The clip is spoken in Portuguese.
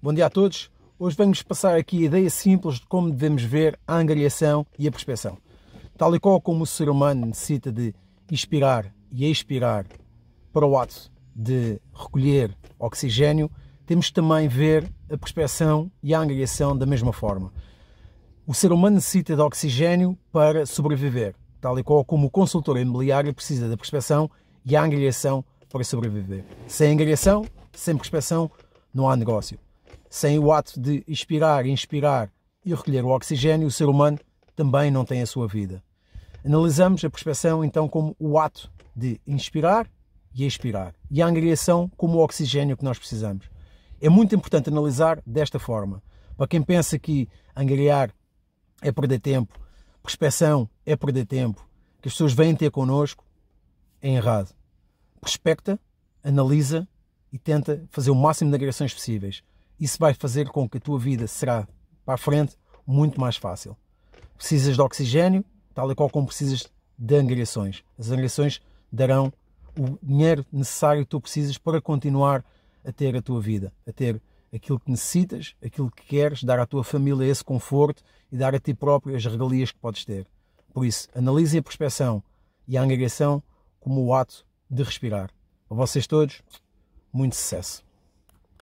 Bom dia a todos. Hoje vamos passar aqui a ideia simples de como devemos ver a angariação e a prospeção. Tal e qual como o ser humano necessita de inspirar e expirar para o ato de recolher oxigênio, temos também ver a prospeção e a angariação da mesma forma. O ser humano necessita de oxigênio para sobreviver, tal e qual como o consultor imobiliário precisa da prospeção e a angariação para sobreviver. Sem angariação, sem prospeção, não há negócio. Sem o ato de expirar, inspirar e recolher o oxigênio, o ser humano também não tem a sua vida. Analisamos a prospeção então como o ato de inspirar e expirar, e a angriação como o oxigênio que nós precisamos. É muito importante analisar desta forma. Para quem pensa que angariar é perder tempo, prospeção é perder tempo, que as pessoas vêm ter connosco, é errado. Prospecta, analisa e tenta fazer o máximo de agressões possíveis isso vai fazer com que a tua vida será para a frente muito mais fácil. Precisas de oxigênio, tal e qual como precisas de angariações. As angariações darão o dinheiro necessário que tu precisas para continuar a ter a tua vida, a ter aquilo que necessitas, aquilo que queres, dar à tua família esse conforto e dar a ti próprio as regalias que podes ter. Por isso, analisem a prospeção e a angariação como o ato de respirar. A vocês todos, muito sucesso!